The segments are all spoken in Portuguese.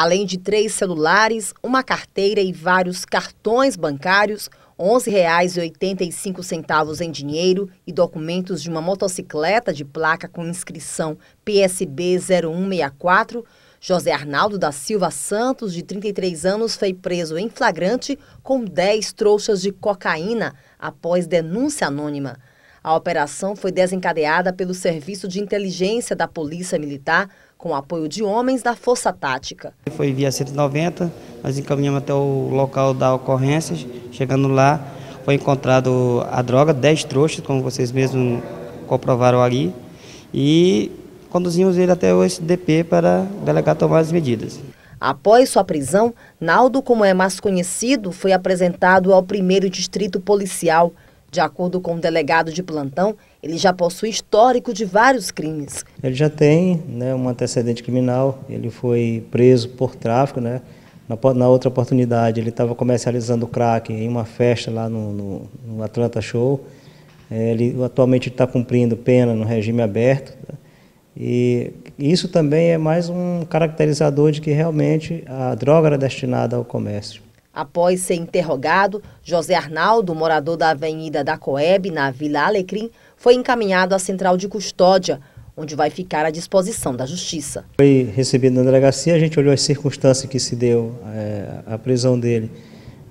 Além de três celulares, uma carteira e vários cartões bancários, R$ 11,85 em dinheiro e documentos de uma motocicleta de placa com inscrição PSB 0164, José Arnaldo da Silva Santos, de 33 anos, foi preso em flagrante com 10 trouxas de cocaína após denúncia anônima. A operação foi desencadeada pelo Serviço de Inteligência da Polícia Militar, com apoio de homens da Força Tática. Foi via 190, nós encaminhamos até o local da ocorrência, chegando lá foi encontrado a droga, 10 trouxas, como vocês mesmos comprovaram ali, e conduzimos ele até o SDP para o delegado tomar as medidas. Após sua prisão, Naldo, como é mais conhecido, foi apresentado ao primeiro distrito policial, de acordo com o um delegado de plantão, ele já possui histórico de vários crimes. Ele já tem né, um antecedente criminal, ele foi preso por tráfico. Né? Na, na outra oportunidade, ele estava comercializando crack em uma festa lá no, no, no Atlanta Show. É, ele atualmente está cumprindo pena no regime aberto. Tá? E isso também é mais um caracterizador de que realmente a droga era destinada ao comércio. Após ser interrogado, José Arnaldo, morador da Avenida da Coeb, na Vila Alecrim, foi encaminhado à central de custódia, onde vai ficar à disposição da Justiça. Foi recebido na delegacia, a gente olhou as circunstâncias que se deu é, a prisão dele.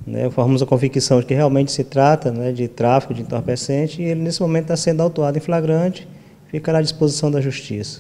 Né, formamos a convicção de que realmente se trata né, de tráfico de entorpecente e ele, nesse momento, está sendo autuado em flagrante, ficará à disposição da Justiça.